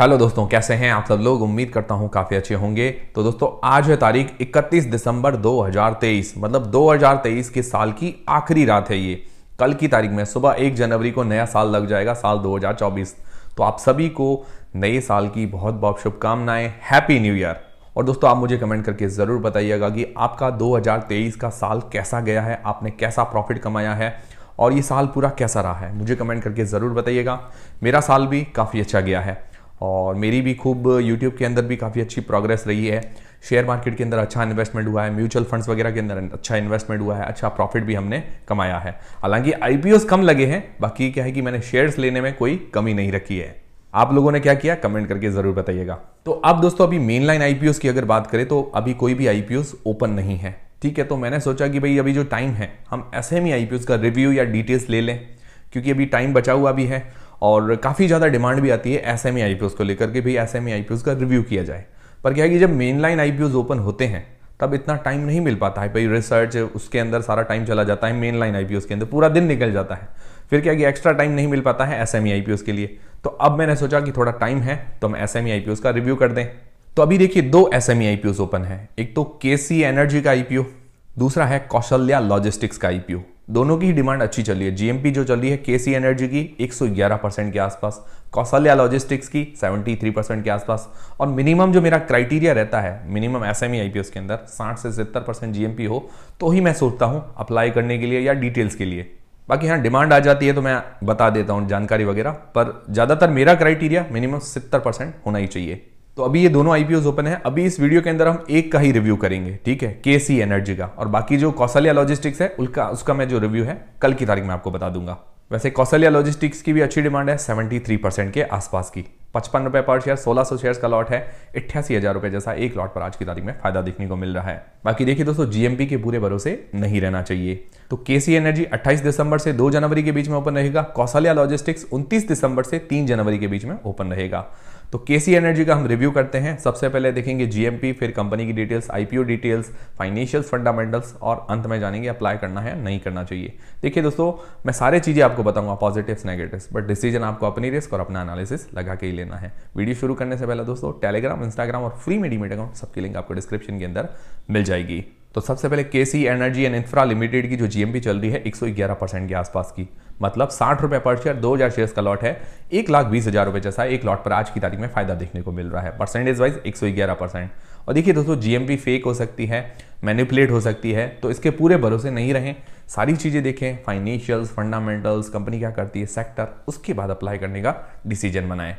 hello दोस्तों कैसे हैं आप सब लोग उम्मीद करता हूं काफ़ी अच्छे होंगे तो दोस्तों आज है तारीख 31 दिसंबर 2023 मतलब 2023 के साल की आखिरी रात है ये कल की तारीख में सुबह एक जनवरी को नया साल लग जाएगा साल 2024 तो आप सभी को नए साल की बहुत बहुत शुभकामनाएं हैप्पी न्यू ईयर और दोस्तों आप मुझे कमेंट करके ज़रूर बताइएगा कि आपका दो का साल कैसा गया है आपने कैसा प्रॉफिट कमाया है और ये साल पूरा कैसा रहा है मुझे कमेंट करके ज़रूर बताइएगा मेरा साल भी काफ़ी अच्छा गया है और मेरी भी खूब यूट्यूब के अंदर भी काफ़ी अच्छी प्रोग्रेस रही है शेयर मार्केट के अंदर अच्छा इन्वेस्टमेंट हुआ है म्यूचुअल फंड्स वगैरह के अंदर अच्छा इन्वेस्टमेंट हुआ है अच्छा प्रॉफिट भी हमने कमाया है हालांकि आई कम लगे हैं बाकी क्या है कि मैंने शेयर्स लेने में कोई कमी नहीं रखी है आप लोगों ने क्या किया कमेंट करके ज़रूर बताइएगा तो अब दोस्तों अभी मेन लाइन आई की अगर बात करें तो अभी कोई भी आईपीओस ओपन नहीं है ठीक है तो मैंने सोचा कि भाई अभी जो टाइम है हम ऐसे एम का रिव्यू या डिटेल्स ले लें क्योंकि अभी टाइम बचा हुआ भी है और काफ़ी ज़्यादा डिमांड भी आती है एस एम आई को लेकर के भी एस एम आई का रिव्यू किया जाए पर क्या है कि जब मेन लाइन आई ओपन होते हैं तब इतना टाइम नहीं मिल पाता है भाई रिसर्च उसके अंदर सारा टाइम चला जाता है मेन लाइन आई के अंदर पूरा दिन निकल जाता है फिर क्या कि एक्स्ट्रा टाइम नहीं मिल पाता है एस एम e के लिए तो अब मैंने सोचा कि थोड़ा टाइम है तो हम एस एम e का रिव्यू कर दें तो अभी देखिए दो एस एम ओपन है एक तो के एनर्जी का आई दूसरा है कौशल्या लॉजिस्टिक्स का आई दोनों की डिमांड अच्छी चल रही है जीएमपी जो चल रही है केसी एनर्जी की 111 परसेंट के आसपास कौशल्या लॉजिस्टिक्स की 73 परसेंट के आसपास और मिनिमम जो मेरा क्राइटेरिया रहता है मिनिमम एस एम के अंदर 60 से 70 परसेंट जी हो तो ही मैं सोचता हूँ अप्लाई करने के लिए या डिटेल्स के लिए बाकी हाँ डिमांड आ जाती है तो मैं बता देता हूँ जानकारी वगैरह पर ज़्यादातर मेरा क्राइटेरिया मिनिमम सितर परसेंट होना ही चाहिए तो अभी ये दोनों आईपीओ ओपन है अभी इस वीडियो के अंदर हम एक का ही रिव्यू करेंगे ठीक है के सी एनर्जी का और बाकी जो कौशल्या लॉजिस्टिक्स है उसका उसका मैं जो रिव्यू है कल की तारीख में आपको बता दूंगा वैसे कौशल्या लॉजिस्टिक्स की भी अच्छी डिमांड है सेवेंटी के आसपास की पचपन रुपए पर शेयर 1600 शेयर्स का लॉट है अट्ठासी हज़ार रुपए जैसा एक लॉट पर आज की तारीख में फायदा देखने को मिल रहा है बाकी देखिए दोस्तों जीएमपी के पूरे भरोसे नहीं रहना चाहिए तो केसी एनर्जी 28 दिसंबर से 2 जनवरी के बीच में ओपन रहेगा कौशल्या लॉजिस्टिक्स 29 दिसंबर से 3 जनवरी के बीच में ओपन रहेगा तो केसी एनर्जी का हम रिव्यू करते हैं सबसे पहले देखेंगे जीएमपी फिर कंपनी की details IPO details financial fundamentals और अंत में जानेंगे अप्लाई करना है नहीं करना चाहिए देखिए दोस्तों मैं सारी चीज़ें आपको बताऊंगा पॉजिटिव्स नेगेटिव्स बट डिसीजन आपको अपनी रिस्क और अपना एनालिसिस लगा के ही लेना है वीडियो शुरू करने से पहले दोस्तों टेलीग्राम इंस्टाग्राम और फ्री में डीमेट अकाउंट सबकी लिंक आपको डिस्क्रिप्शन के अंदर मिल जाएगी तो सबसे पहले K C energy and infra limited की जो जीएमपी चल रही है 111 परसेंट के आसपास की मतलब साठ रुपए पर शेयर दो हज़ार शेयर का लॉट है एक लाख बीस हज़ार रुपए जैसा एक लॉट पर आज की तारीख में फायदा देखने को मिल रहा है परसेंटेज वाइज एक सौ ग्यारह परसेंट और देखिए दोस्तों जीएमपी फेक हो सकती है मैनिपुलेट हो सकती है तो इसके पूरे भरोसे नहीं रहें सारी चीज़ें देखें फाइनेंशियल्स फंडामेंटल्स कंपनी क्या करती है सेक्टर उसके बाद अप्लाई करने का डिसीजन बनाएं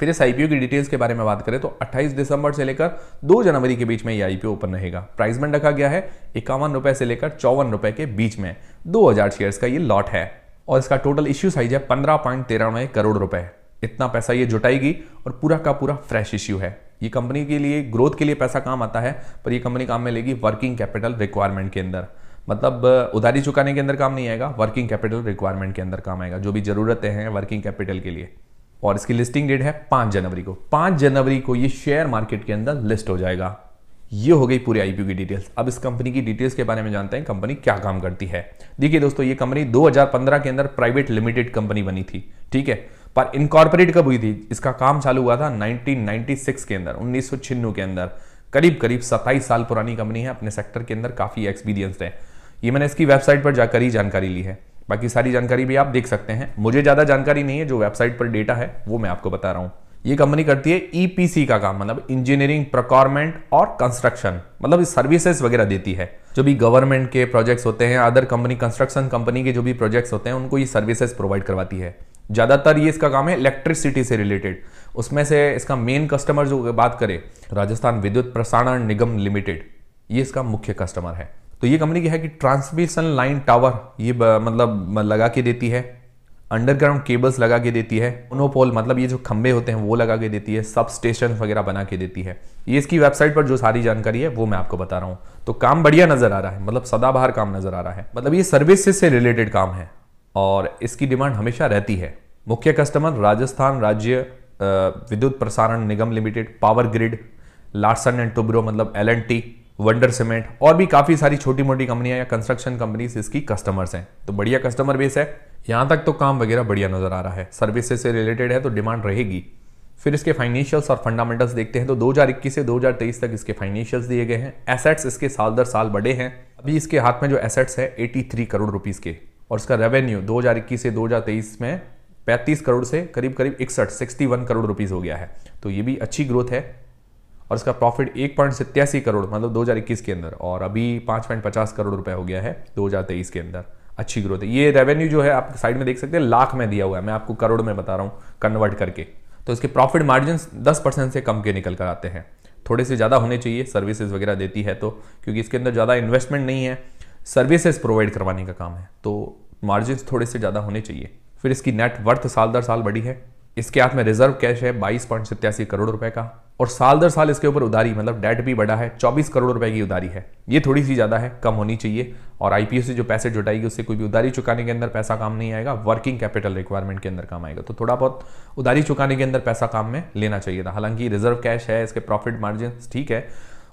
फिर इस आईपीओ की डिटेल्स के बारे में बात करें तो 28 दिसंबर से लेकर 2 जनवरी के बीच में ये आईपीओ ओपन रहेगा प्राइस बन रखा गया है इक्यावन रुपए से लेकर चौवन रुपए के बीच में 2000 शेयर्स का ये लॉट है और इसका टोटल इश्यू साइज है पंद्रह पॉइंट तिरानवे करोड़ रुपए इतना पैसा ये जुटाएगी और पूरा का पूरा फ्रेश इश्यू है ये कंपनी के लिए ग्रोथ के लिए पैसा काम आता है पर यह कंपनी काम में लेगी वर्किंग कैपिटल रिक्वायरमेंट के अंदर मतलब उधारी चुकाने के अंदर काम नहीं आएगा वर्किंग कैपिटल रिक्वायरमेंट के अंदर काम आएगा जो भी ज़रूरतें हैं वर्किंग कैपिटल के लिए और इसकी लिस्टिंग डेट है पांच जनवरी को पांच जनवरी को ये शेयर मार्केट के अंदर लिस्ट हो जाएगा ये हो गई पूरी आईपीओ की डिटेल्स अब इस कंपनी की डिटेल्स के बारे में जानते हैं कंपनी क्या काम करती है देखिए दोस्तों ये कंपनी 2015 के अंदर प्राइवेट लिमिटेड कंपनी बनी थी ठीक है पर इनकॉर्पोरेट कब हुई थी इसका काम चालू हुआ था 1996 के अंदर उन्नीस के अंदर करीब करीब सत्ताईस साल पुरानी कंपनी है अपने सेक्टर के अंदर काफ़ी एक्सपीरियंस है ये मैंने इसकी वेबसाइट पर जाकर ही जानकारी ली है बाकी सारी जानकारी भी आप देख सकते हैं मुझे ज़्यादा जानकारी नहीं है जो वेबसाइट पर डेटा है वो मैं आपको बता रहा हूँ ये कंपनी करती है ईपीसी e का काम मतलब इंजीनियरिंग प्रोक्योरमेंट और कंस्ट्रक्शन मतलब सर्विसेज वगैरह देती है जो भी गवर्नमेंट के प्रोजेक्ट्स होते हैं अदर कंपनी कंस्ट्रक्शन कंपनी के जो भी प्रोजेक्ट्स होते हैं उनको ये सर्विसेज प्रोवाइड करवाती है ज़्यादातर ये इसका काम है इलेक्ट्रिसिटी से रिलेटेड उसमें से इसका मेन कस्टमर जो बात करें राजस्थान विद्युत प्रसारण निगम लिमिटेड ये इसका मुख्य कस्टमर है तो ये कंपनी क्या है कि ट्रांसमिशन लाइन टावर ये मतलब लगा के देती है अंडरग्राउंड केबल्स लगा के देती है मोनोपोल मतलब ये जो खंबे होते हैं वो लगा के देती है सब स्टेशन वगैरह बना के देती है ये इसकी वेबसाइट पर जो सारी जानकारी है वो मैं आपको बता रहा हूँ तो काम बढ़िया नज़र आ रहा है मतलब सदाबहार काम नज़र आ रहा है मतलब ये सर्विस से रिलेटेड काम है और इसकी डिमांड हमेशा रहती है मुख्य customer Rajasthan Rajya Vidyut Prasaran Nigam limited power grid Larsen and Toubro मतलब L and T wonder cement और भी काफ़ी सारी छोटी मोटी कंपनियां या कंस्ट्रक्शन कंपनीज इसकी कस्टमर्स हैं तो बढ़िया कस्टमर बेस है यहाँ तक तो काम वगैरह बढ़िया नज़र आ रहा है सर्विसेज से रिलेटेड है तो डिमांड रहेगी फिर इसके फाइनेंशियल्स और फंडामेंटल्स देखते हैं तो 2021 से 2023 तक इसके फाइनेंशियल्स दिए गए हैं एसेट्स इसके साल दर साल बढ़े हैं अभी इसके हाथ में जो एसेट्स है 83 करोड़ रुपीस के और इसका रेवेन्यू 2021 से 2023 में 35 करोड़ से करीब करीब इकसठ सिक्सटी करोड़ रुपीज़ हो गया है तो ये भी अच्छी ग्रोथ है और इसका प्रॉफिट एक पॉइंट करोड़ मतलब दो के अंदर और अभी पाँच पॉइंट पचास करोड़ रुपये हो गया है दो के अंदर अच्छी ग्रोथ है ये रेवेन्यू जो है आप साइड में देख सकते हैं लाख में दिया हुआ है मैं आपको करोड़ में बता रहा हूँ कन्वर्ट करके तो इसके प्रॉफिट मार्जिन दस परसेंट से कम के निकल कर आते हैं थोड़े से ज़्यादा होने चाहिए सर्विसेज वगैरह देती है तो क्योंकि इसके अंदर ज़्यादा इन्वेस्टमेंट नहीं है सर्विसेज प्रोवाइड करवाने का काम है तो मार्जिन थोड़े से ज़्यादा होने चाहिए फिर इसकी नेट वर्थ साल दर साल बढ़ी है इसके हाथ में रिजर्व कैश है बाईस करोड़ रुपए का और साल दर साल इसके ऊपर उधारी मतलब डेट भी बढ़ा है 24 करोड़ रुपए की उधारी है ये थोड़ी सी ज़्यादा है कम होनी चाहिए और आईपीओ से जो पैसे जुटाएगी उससे कोई भी उधारी चुकाने के अंदर पैसा काम नहीं आएगा वर्किंग कैपिटल रिक्वायरमेंट के अंदर काम आएगा तो थोड़ा बहुत उधारी चुकाने के अंदर पैसा काम में लेना चाहिए था हालांकि रिजर्व कैश है इसके प्रॉफिट मार्जिन ठीक है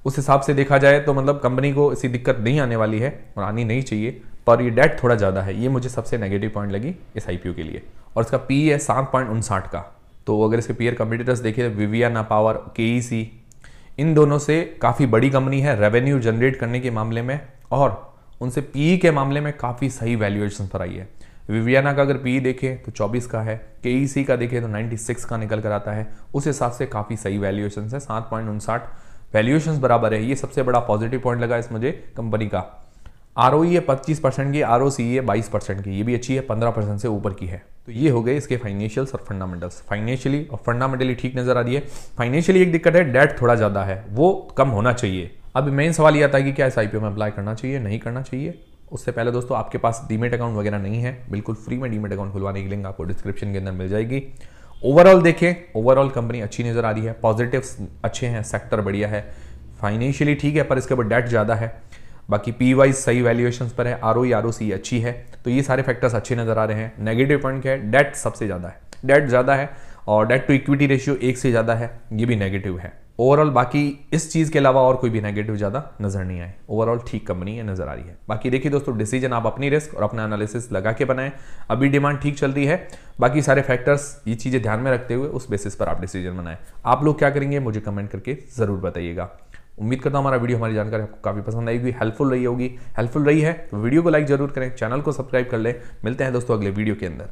उस हिसाब से देखा जाए तो मतलब कंपनी को इसी दिक्कत नहीं आने वाली है और आनी नहीं चाहिए पर ये डेट थोड़ा ज़्यादा है ये मुझे सबसे नेगेटिव पॉइंट लगी इस आईपीओ के लिए और इसका पी e है सात पॉइंट उनसाठ का तो अगर इसके पीयर कंपिटिटर्स देखिए विवियाना पावर के इन दोनों से काफ़ी बड़ी कंपनी है रेवेन्यू जनरेट करने के मामले में और उनसे पी e के मामले में काफ़ी सही वैल्यूएशन पर आई है विवियाना का अगर पी e देखें तो 24 का है के e का देखें तो 96 का निकल कर आता है उस हिसाब से काफ़ी सही वैल्यूएशन है सात पॉइंट उनसाठ वैल्यूएशन बराबर है ये सबसे बड़ा पॉजिटिव पॉइंट लगा इस मुझे कंपनी का आर ओ है पच्चीस परसेंट की आर ओ सी है बाईस परसेंट की ये भी अच्छी है पंद्रह परसेंट से ऊपर की है तो ये हो गए इसके फाइनेंशियल्स और फंडामेंटल्स फाइनेंशियली और फंडामेंटली ठीक नजर आ रही है फाइनेंशियली एक दिक्कत है डेट थोड़ा ज़्यादा है वो कम होना चाहिए अब मेन सवाल ये आता है कि क्या एस आई पी में अप्लाई करना चाहिए नहीं करना चाहिए उससे पहले दोस्तों आपके पास डीमेट अकाउंट वगैरह नहीं है बिल्कुल फ्री में डीमेट अकाउंट खुलवाने की लिंक आपको डिस्क्रिप्शन के अंदर मिल जाएगी ओवरऑल देखें ओवरऑल कंपनी अच्छी नज़र आ रही है पॉजिटिव अच्छे हैं सेक्टर बढ़िया है फाइनेंशियली ठीक है पर इसके ऊपर डेट ज़्यादा है बाकी पी वाइज सही वैल्यूएशन पर है आर ओ आर ओ सी अच्छी है तो ये सारे फैक्टर्स अच्छे नजर आ रहे हैं नेगेटिव पॉइंट क्या है डेट सबसे ज़्यादा है डेट ज़्यादा है और डेट टू इक्विटी रेशियो एक से ज़्यादा है ये भी नेगेटिव है ओवरऑल बाकी इस चीज़ के अलावा और कोई भी नेगेटिव ज़्यादा नजर नहीं आए ओवरऑल ठीक कंपनी है नजर आ रही है बाकी देखिए दोस्तों डिसीजन आप अपनी रिस्क और अपना एनालिसिस लगा के बनाएं अभी डिमांड ठीक चल रही है बाकी सारे फैक्टर्स ये चीज़ें ध्यान में रखते हुए उस बेसिस पर आप डिसीजन बनाएं आप लोग क्या करेंगे मुझे कमेंट करके ज़रूर बताइएगा उम्मीद करता हूँ हमारा वीडियो हमारी जानकारी आपको काफ़ी पसंद आई होगी हेल्पफुल रही होगी हेल्पफुल रही है तो वीडियो को लाइक जरूर करें चैनल को सब्सक्राइब कर लें मिलते हैं दोस्तों अगले वीडियो के अंदर